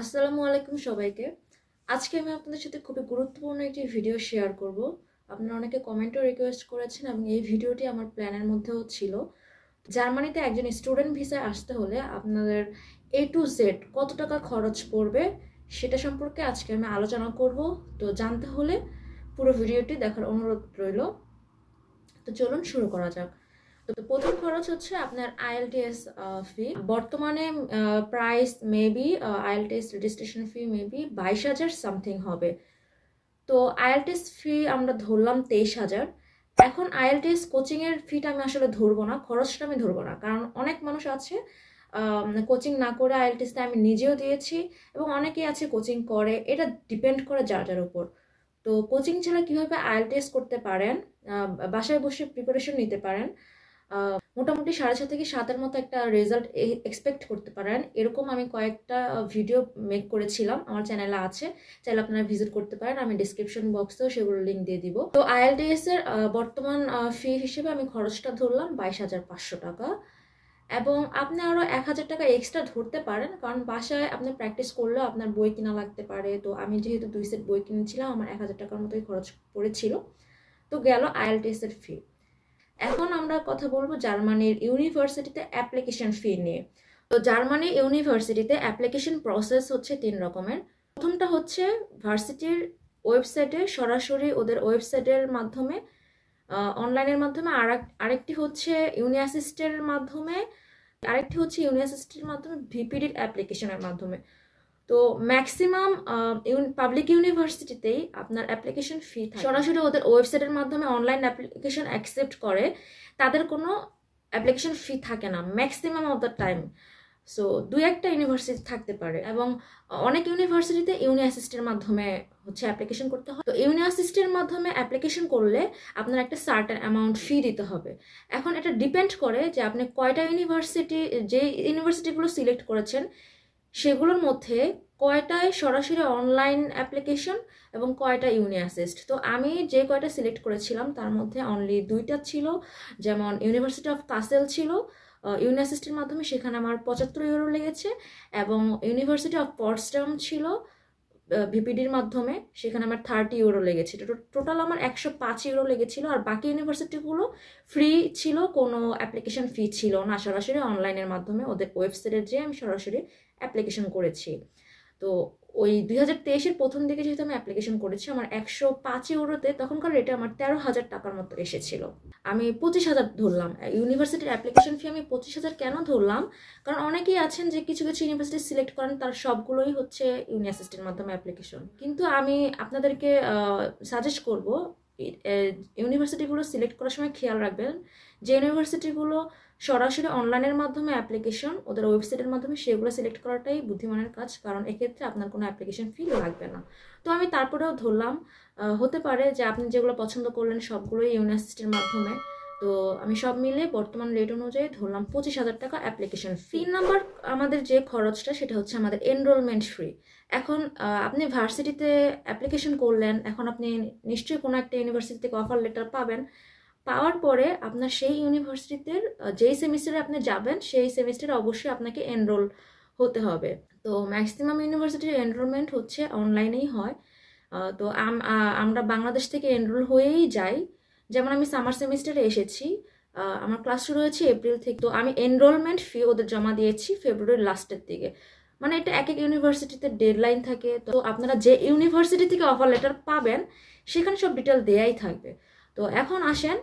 আসসালামু আলাইকুম সবাইকে আজকে আমি আপনাদের সাথে খুবই গুরুত্বপূর্ণ একটি ভিডিও শেয়ার করব আপনারা অনেকে কমেন্টও রিকোয়েস্ট করেছেন এবং এই ভিডিওটি আমার প্ল্যানের মধ্যেও ছিল জার্মানিতে একজন স্টুডেন্ট ভিসায় আসতে হলে আপনাদের এ টু জেড কত টাকা খরচ পড়বে সেটা সম্পর্কে আজকে আমি আলোচনা করব তো জানতে হলে পুরো ভিডিওটি দেখার অনুরোধ রইল তো চলুন শুরু করা যাক তো প্রথম খরচ হচ্ছে আপনার আইএলটিএস ফি বর্তমানে price maybe IELTS registration fee maybe বাইশ হাজার সামথিং হবে তো আইএলটিএস ফি আমরা ধরলাম তেইশ হাজার এখন আইএলটিএস কোচিংয়ের ফিটা আমি আসলে ধরবো না খরচটা আমি ধরবো না কারণ অনেক মানুষ আছে কোচিং না করে আইএলটিএসটা আমি নিজেও দিয়েছি এবং অনেকেই আছে কোচিং করে এটা ডিপেন্ড করে যার যার উপর তো কোচিং ছাড়া কীভাবে আইএলটিএস করতে পারেন বাসায় বসে প্রিপারেশন নিতে পারেন মোটামুটি সাড়ে ছয় থেকে সাতের মতো একটা রেজাল্ট এক্সপেক্ট করতে পারেন এরকম আমি কয়েকটা ভিডিও মেক করেছিলাম আমার চ্যানেলে আছে চাইলে আপনারা ভিজিট করতে পারেন আমি ডিসক্রিপশন বক্সেও সেগুলো লিঙ্ক দিয়ে দিব তো আইএলডিএস এর বর্তমান ফি হিসেবে আমি খরচটা ধরলাম বাইশ হাজার পাঁচশো টাকা এবং আপনি আরও এক হাজার টাকা এক্সট্রা ধরতে পারেন কারণ বাসায় আপনি প্র্যাকটিস করলেও আপনার বই কিনা লাগতে পারে তো আমি যেহেতু দুই সেট বই কিনেছিলাম আমার এক হাজার টাকার মতোই খরচ পড়েছিল তো গেল আইএলটিএস এর ফি এখন আমরা কথা বলবো জার্মানির ইউনিভার্সিটিতে অ্যাপ্লিকেশন ফি নিয়ে তো জার্মানি ইউনিভার্সিটিতে অ্যাপ্লিকেশন প্রসেস হচ্ছে তিন রকমের প্রথমটা হচ্ছে ভার্সিটির ওয়েবসাইটে সরাসরি ওদের ওয়েবসাইটের মাধ্যমে অনলাইনের মাধ্যমে আর আরেকটি হচ্ছে ইউনিয়াসিস্টের মাধ্যমে আরেকটি হচ্ছে ইউনিয়াসিস্টের মাধ্যমে ভিপিডির অ্যাপ্লিকেশনের মাধ্যমে তো ম্যাক্সিমাম পাবলিক ইউনিভার্সিটিতেই আপনার অ্যাপ্লিকেশন ফি সরাসরি ওদের ওয়েবসাইটের মাধ্যমে অনলাইন অ্যাপ্লিকেশন অ্যাকসেপ্ট করে তাদের কোনো অ্যাপ্লিকেশন ফি থাকে না maximum of the time so দুই একটা ইউনিভার্সিটি থাকতে পারে এবং অনেক ইউনিভার্সিটিতে ইউনি অ্যাসিস্টের মাধ্যমে হচ্ছে অ্যাপ্লিকেশন করতে হয় তো ইউনি অ্যাসিস্টের মাধ্যমে অ্যাপ্লিকেশন করলে আপনার একটা সার্টেন অ্যামাউন্ট ফি দিতে হবে এখন এটা ডিপেন্ড করে যে আপনি কয়টা ইউনিভার্সিটি যে ইউনিভার্সিটিগুলো সিলেক্ট করেছেন সেগুলোর মধ্যে কয়টায় সরাসরি অনলাইন অ্যাপ্লিকেশন এবং কয়টা অ্যাসিস্ট তো আমি যে কয়টা সিলেক্ট করেছিলাম তার মধ্যে অনলি দুইটা ছিল যেমন ইউনিভার্সিটি অফ কাসেল ছিল অ্যাসিস্টের মাধ্যমে সেখানে আমার পঁচাত্তর ইউরো লেগেছে এবং ইউনিভার্সিটি অফ পটসডাম ছিল ভিপিডির মাধ্যমে সেখানে আমার থার্টি ইউরো লেগেছিলো টোটাল আমার একশো পাঁচ ইউরো লেগেছিল আর বাকি ইউনিভার্সিটিগুলো ফ্রি ছিল কোনো অ্যাপ্লিকেশন ফি ছিল না সরাসরি অনলাইনের মাধ্যমে ওদের ওয়েবসাইটে যেয়ে আমি সরাসরি অ্যাপ্লিকেশন করেছি তো ওই দুই হাজার তেইশের প্রথম দিকে যেহেতু আমি অ্যাপ্লিকেশন করেছি আমার একশো পাঁচ ইউরোতে তখনকার রেটে আমার তেরো হাজার টাকার মতো এসেছিল আমি পঁচিশ হাজার ধরলাম ইউনিভার্সিটির অ্যাপ্লিকেশন ফি আমি পঁচিশ হাজার কেন ধরলাম কারণ অনেকেই আছেন যে কিছু কিছু ইউনিভার্সিটি সিলেক্ট করেন তার সবগুলোই হচ্ছে ইউনি অ্যাসিস্ট্যান্ট মাধ্যমে অ্যাপ্লিকেশন কিন্তু আমি আপনাদেরকে সাজেস্ট করব ইউনিভার্সিটিগুলো সিলেক্ট করার সময় খেয়াল রাখবেন যে ইউনিভার্সিটিগুলো সরাসরি অনলাইনের মাধ্যমে অ্যাপ্লিকেশন ওদের ওয়েবসাইটের মাধ্যমে সেগুলো সিলেক্ট করাটাই বুদ্ধিমানের কাজ কারণ এক্ষেত্রে আপনার কোনো অ্যাপ্লিকেশন ফি লাগবে না তো আমি তারপরেও ধরলাম হতে পারে যে আপনি যেগুলো পছন্দ করলেন সবগুলোই ইউনিভার্সিটির মাধ্যমে তো আমি সব মিলে বর্তমান রেট অনুযায়ী ধরলাম পঁচিশ হাজার টাকা অ্যাপ্লিকেশন ফি নাম্বার আমাদের যে খরচটা সেটা হচ্ছে আমাদের এনরোলমেন্ট ফ্রি এখন আপনি ভার্সিটিতে অ্যাপ্লিকেশন করলেন এখন আপনি নিশ্চয়ই কোনো একটা ইউনিভার্সিটি থেকে অফার লেটার পাবেন পাওয়ার পরে আপনার সেই ইউনিভার্সিটিতে যেই সেমিস্টারে আপনি যাবেন সেই সেমিস্টারে অবশ্যই আপনাকে এনরোল হতে হবে তো ম্যাক্সিমাম ইউনিভার্সিটির এনরোলমেন্ট হচ্ছে অনলাইনেই হয় তো আমরা বাংলাদেশ থেকে এনরোল হয়েই যাই যেমন আমি সামার সেমিস্টারে এসেছি আমার ক্লাস শুরু হয়েছে এপ্রিল থেকে তো আমি এনরোলমেন্ট ফি ওদের জমা দিয়েছি ফেব্রুয়ারির লাস্টের দিকে মানে এটা এক এক ইউনিভার্সিটিতে ডেডলাইন থাকে তো আপনারা যে ইউনিভার্সিটি থেকে অফার লেটার পাবেন সেখানে সব ডিটেল দেয়াই থাকবে তো এখন আসেন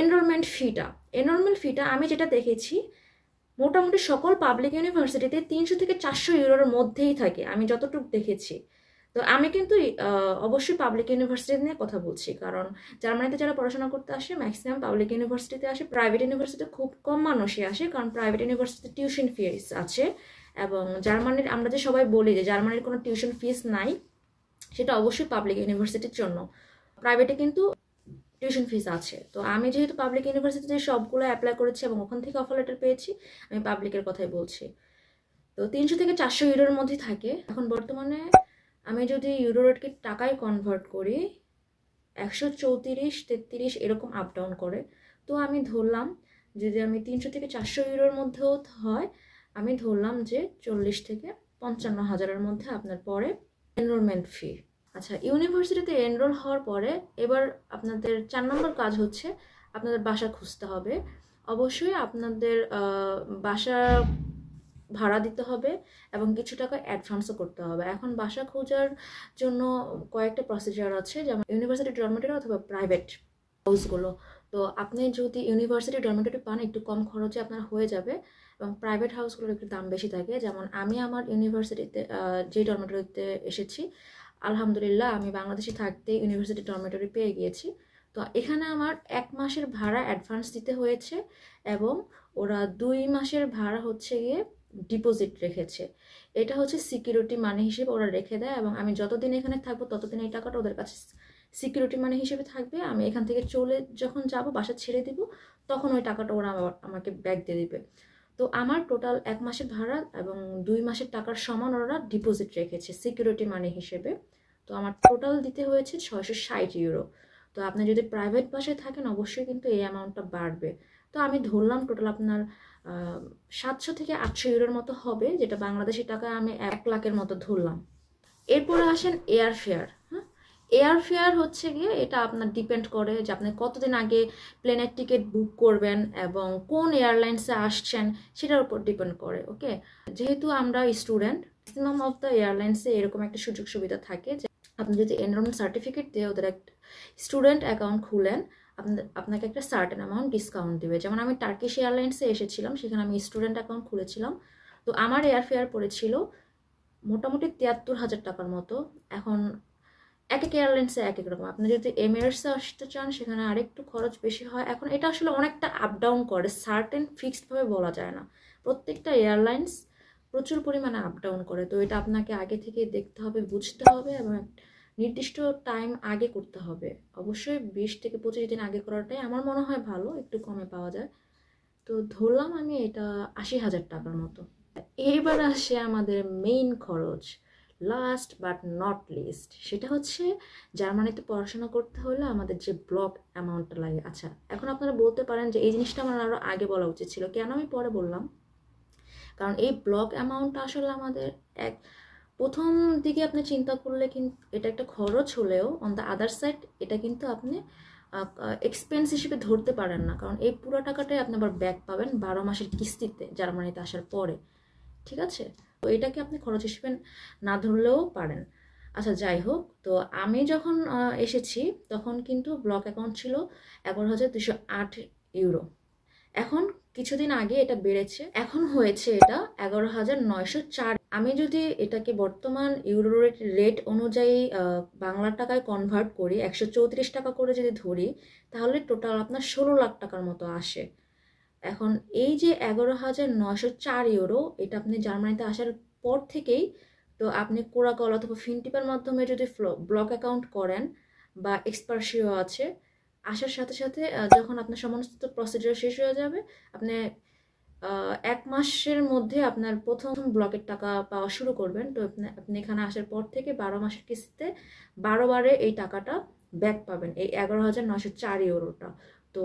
এনরোলমেন্ট ফিটা এনরোলমেন্ট ফিটা আমি যেটা দেখেছি মোটামুটি সকল পাবলিক ইউনিভার্সিটিতে তিনশো থেকে চারশো ইউরোর মধ্যেই থাকে আমি যতটুকু দেখেছি তো আমি কিন্তু অবশ্যই পাবলিক ইউনিভার্সিটি নিয়ে কথা বলছি কারণ জার্মানিতে যারা পড়াশোনা করতে আসে ম্যাক্সিমাম পাবলিক ইউনিভার্সিটিতে আসে প্রাইভেট ইউনিভার্সিটিতে খুব কম মানুষই আসে কারণ প্রাইভেট ইউনিভার্সিটিতে টিউশন ফিস আছে এবং জার্মানির আমরা যে সবাই বলি যে জার্মানির কোনো টিউশন ফিস নাই সেটা অবশ্যই পাবলিক ইউনিভার্সিটির জন্য প্রাইভেটে কিন্তু টিউশন ফিস আছে তো আমি যেহেতু পাবলিক ইউনিভার্সিটিতে সবগুলো অ্যাপ্লাই করেছি এবং ওখান থেকে অফার লেটার পেয়েছি আমি পাবলিকের কথাই বলছি তো তিনশো থেকে চারশো ইউরোর মধ্যে থাকে এখন বর্তমানে আমি যদি ইউরো টাকায় কনভার্ট করি একশো চৌত্রিশ তেত্রিশ এরকম আপ ডাউন করে তো আমি ধরলাম যদি আমি তিনশো থেকে চারশো ইউরোর মধ্যেও হয় আমি ধরলাম যে চল্লিশ থেকে পঞ্চান্ন হাজারের মধ্যে আপনার পরে এনরোলমেন্ট ফি আচ্ছা ইউনিভার্সিটিতে এনরোল হওয়ার পরে এবার আপনাদের চার নম্বর কাজ হচ্ছে আপনাদের বাসা খুঁজতে হবে অবশ্যই আপনাদের বাসা ভাড়া দিতে হবে এবং কিছু টাকা অ্যাডভান্সও করতে হবে এখন বাসা খোঁজার জন্য কয়েকটা প্রসিজার আছে যেমন ইউনিভার্সিটি ডরমেটারি অথবা প্রাইভেট হাউসগুলো তো আপনি যদি ইউনিভার্সিটি ডরমেটারি পান একটু কম খরচে আপনার হয়ে যাবে এবং প্রাইভেট হাউসগুলোর একটু দাম বেশি থাকে যেমন আমি আমার ইউনিভার্সিটিতে যে ডরমেটারিতে এসেছি আলহামদুলিল্লাহ আমি বাংলাদেশে থাকতে ইউনিভার্সিটি ডরমেটারি পেয়ে গিয়েছি তো এখানে আমার এক মাসের ভাড়া অ্যাডভান্স দিতে হয়েছে এবং ওরা দুই মাসের ভাড়া হচ্ছে গিয়ে ডিপোজিট রেখেছে এটা হচ্ছে সিকিউরিটি মানি হিসেবে ওরা রেখে দেয় এবং আমি যতদিন এখানে থাকবো ততদিন এই টাকাটা ওদের কাছে সিকিউরিটি মানি হিসেবে থাকবে আমি এখান থেকে চলে যখন যাব বাসা ছেড়ে দিব তখন ওই টাকাটা ওরা আমাকে ব্যাক দিয়ে দিবে তো আমার টোটাল এক মাসের ভাড়া এবং দুই মাসের টাকার সমান ওরা ডিপোজিট রেখেছে সিকিউরিটি মানি হিসেবে তো আমার টোটাল দিতে হয়েছে ছয়শো ষাট ইউরো তো আপনি যদি প্রাইভেট বাসায় থাকেন অবশ্যই কিন্তু এই অ্যামাউন্টটা বাড়বে তো আমি ধরলাম টোটাল আপনার সাতশো থেকে আটশো ইউরোর মতো হবে যেটা বাংলাদেশি টাকায় আমি এক লাখের মতো ধরলাম এরপরে আসেন এয়ার ফেয়ার হ্যাঁ এয়ার ফেয়ার হচ্ছে গিয়ে এটা আপনার ডিপেন্ড করে যে আপনি কতদিন আগে প্লেনের টিকিট বুক করবেন এবং কোন এয়ারলাইন্সে আসছেন সেটার উপর ডিপেন্ড করে ওকে যেহেতু আমরা স্টুডেন্ট ম্যাক্সিমাম অফ দ্য এয়ারলাইন্সে এরকম একটা সুযোগ সুবিধা থাকে যে আপনি যদি এনরোলমেন্ট সার্টিফিকেট দিয়ে ওদের একটা স্টুডেন্ট অ্যাকাউন্ট খুলেন আপনাকে একটা সার্টেন অ্যামাউন্ট ডিসকাউন্ট দেবে যেমন আমি টার্কিশ এয়ারলাইন্সে এসেছিলাম সেখানে আমি স্টুডেন্ট অ্যাকাউন্ট খুলেছিলাম তো আমার এয়ারফেয়ার পড়েছিল মোটামুটি তিয়াত্তর হাজার টাকার মতো এখন এক এক এয়ারলাইন্সে এক এক রকম আপনি যদি এমিরেটসে আসতে চান সেখানে আরেকটু খরচ বেশি হয় এখন এটা আসলে অনেকটা আপ ডাউন করে সার্টেন ফিক্সডভাবে বলা যায় না প্রত্যেকটা এয়ারলাইন্স প্রচুর পরিমাণে আপ ডাউন করে তো এটা আপনাকে আগে থেকে দেখতে হবে বুঝতে হবে এবং নির্দিষ্ট টাইম আগে করতে হবে অবশ্যই বিশ থেকে পঁচিশ দিন আগে করাটাই আমার মনে হয় ভালো একটু কমে পাওয়া যায় তো ধরলাম আমি এটা আশি হাজার টাকার মতো এবার আসে আমাদের মেইন খরচ লাস্ট বাট নট লিস্ট সেটা হচ্ছে জার্মানিতে পড়াশোনা করতে হলে আমাদের যে ব্লক অ্যামাউন্টটা লাগে আচ্ছা এখন আপনারা বলতে পারেন যে এই জিনিসটা আমার আরও আগে বলা উচিত ছিল কেন আমি পরে বললাম কারণ এই ব্লক অ্যামাউন্টটা আসলে আমাদের এক প্রথম দিকে আপনি চিন্তা করলে কিন্তু এটা একটা খরচ হলেও অন দ্য আদার সাইড এটা কিন্তু আপনি এক্সপেন্স হিসেবে ধরতে পারেন না কারণ এই পুরো টাকাটাই আপনি আবার ব্যাক পাবেন বারো মাসের কিস্তিতে জার্মানিতে আসার পরে ঠিক আছে তো এটাকে আপনি খরচ হিসেবে না ধরলেও পারেন আচ্ছা যাই হোক তো আমি যখন এসেছি তখন কিন্তু ব্লক অ্যাকাউন্ট ছিল এগারো হাজার দুশো আট ইউরো এখন কিছুদিন আগে এটা বেড়েছে এখন হয়েছে এটা এগারো হাজার নয়শো চার আমি যদি এটাকে বর্তমান ইউরো রেট অনুযায়ী বাংলা টাকায় কনভার্ট করি একশো চৌত্রিশ টাকা করে যদি ধরি তাহলে টোটাল আপনার ষোলো লাখ টাকার মতো আসে এখন এই যে এগারো হাজার নশো চার ইউরো এটা আপনি জার্মানিতে আসার পর থেকেই তো আপনি কোরাকল অথবা ফিনটিপার মাধ্যমে যদি ব্লক অ্যাকাউন্ট করেন বা এক্সপার্সিও আছে আসার সাথে সাথে যখন আপনার সমস্ত প্রসিডিওর শেষ হয়ে যাবে আপনি এক মাসের মধ্যে আপনার প্রথম ব্লকের টাকা পাওয়া শুরু করবেন তো আপনি এখানে আসার পর থেকে বারো মাসের কিস্তিতে বারোবারে এই টাকাটা ব্যাক পাবেন এই এগারো হাজার নশো চার ইউরোটা তো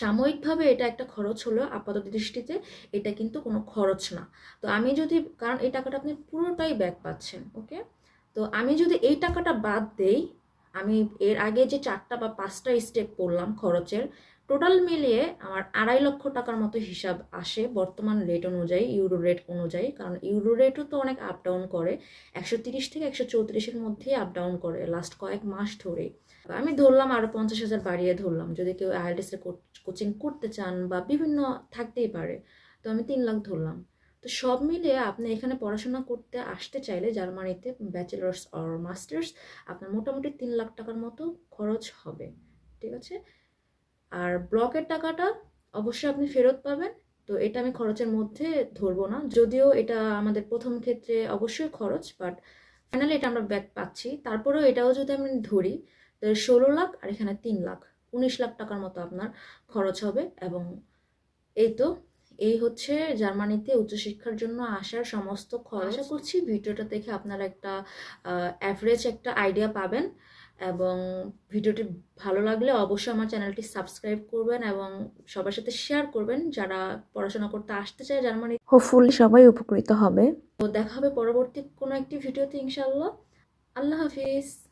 সাময়িকভাবে এটা একটা খরচ হলো আপাতত দৃষ্টিতে এটা কিন্তু কোনো খরচ না তো আমি যদি কারণ এই টাকাটা আপনি পুরোটাই ব্যাক পাচ্ছেন ওকে তো আমি যদি এই টাকাটা বাদ দেই আমি এর আগে যে চারটা বা পাঁচটা স্টেপ পড়লাম খরচের টোটাল মিলিয়ে আমার আড়াই লক্ষ টাকার মতো হিসাব আসে বর্তমান রেট অনুযায়ী ইউরো রেট অনুযায়ী কারণ ইউরো রেটও তো অনেক আপ ডাউন করে একশো তিরিশ থেকে একশো চৌত্রিশের মধ্যেই আপ ডাউন করে লাস্ট কয়েক মাস ধরেই আমি ধরলাম আরও পঞ্চাশ হাজার বাড়িয়ে ধরলাম যদি কেউ আইএলটিএসের কোচিং করতে চান বা বিভিন্ন থাকতেই পারে তো আমি তিন লাখ ধরলাম তো সব মিলিয়ে আপনি এখানে পড়াশোনা করতে আসতে চাইলে জার্মানিতে ব্যাচেলার্স অর মাস্টার্স আপনার মোটামুটি তিন লাখ টাকার মতো খরচ হবে ঠিক আছে আর ব্লকের টাকাটা অবশ্যই আপনি ফেরত পাবেন তো এটা আমি খরচের মধ্যে ধরবো না যদিও এটা আমাদের প্রথম ক্ষেত্রে অবশ্যই খরচ বাট ফাইনালি এটা আমরা ব্যাক পাচ্ছি তারপরেও এটাও যদি আমি ধরি তাহলে ষোলো লাখ আর এখানে তিন লাখ উনিশ লাখ টাকার মতো আপনার খরচ হবে এবং এই তো এই হচ্ছে জার্মানিতে উচ্চশিক্ষার জন্য আসার সমস্ত খরচ আচ্ছা। করছি ভিডিওটা দেখে আপনারা একটা অ্যাভারেজ একটা আইডিয়া পাবেন এবং ভিডিওটি ভালো লাগলে অবশ্যই আমার চ্যানেলটি সাবস্ক্রাইব করবেন এবং সবার সাথে শেয়ার করবেন যারা পড়াশোনা করতে আসতে চায় যার মানে হোপফুলি সবাই উপকৃত হবে তো দেখা হবে পরবর্তী কোনো একটি ভিডিওতে ইনশাল্লাহ আল্লাহ হাফিজ